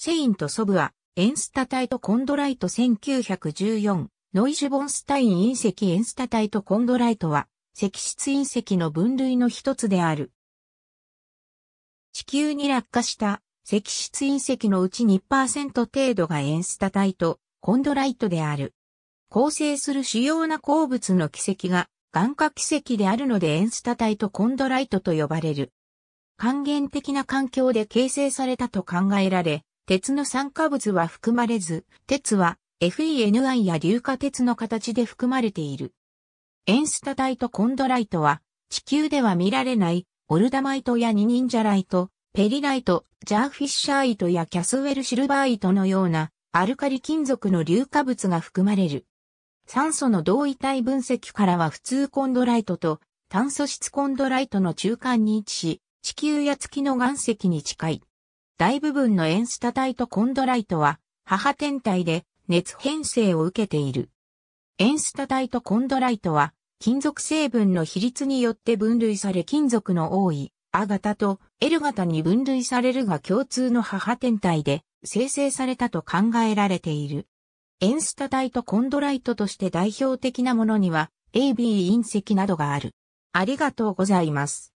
セイント・ソブア、エンスタタイト・コンドライト1914、ノイジュ・ボンスタイン隕石エンスタタイト・コンドライトは、石質隕石の分類の一つである。地球に落下した石質隕石のうち2%程度がエンスタタイト、コンドライトである。構成する主要な鉱物の奇跡が岩化奇跡であるのでエンスタタイトコンドライトと呼ばれる。還元的な環境で形成されたと考えられ、鉄の酸化物は含まれず、鉄は FENI や硫化鉄の形で含まれている。エンスタダイトコンドライトは、地球では見られないオルダマイトやニニンジャライト、ペリライト、ジャーフィッシャーイトやキャスウェルシルバーイトのようなアルカリ金属の硫化物が含まれる。酸素の同位体分析からは普通コンドライトと炭素質コンドライトの中間に位置し、地球や月の岩石に近い。大部分のエンスタイとコンドライトは、母天体で熱変性を受けている。エンスタイとコンドライトは、金属成分の比率によって分類され金属の多い A 型と L 型に分類されるが共通の母天体で生成されたと考えられている。エンスタイとコンドライトとして代表的なものには AB 隕石などがある。ありがとうございます。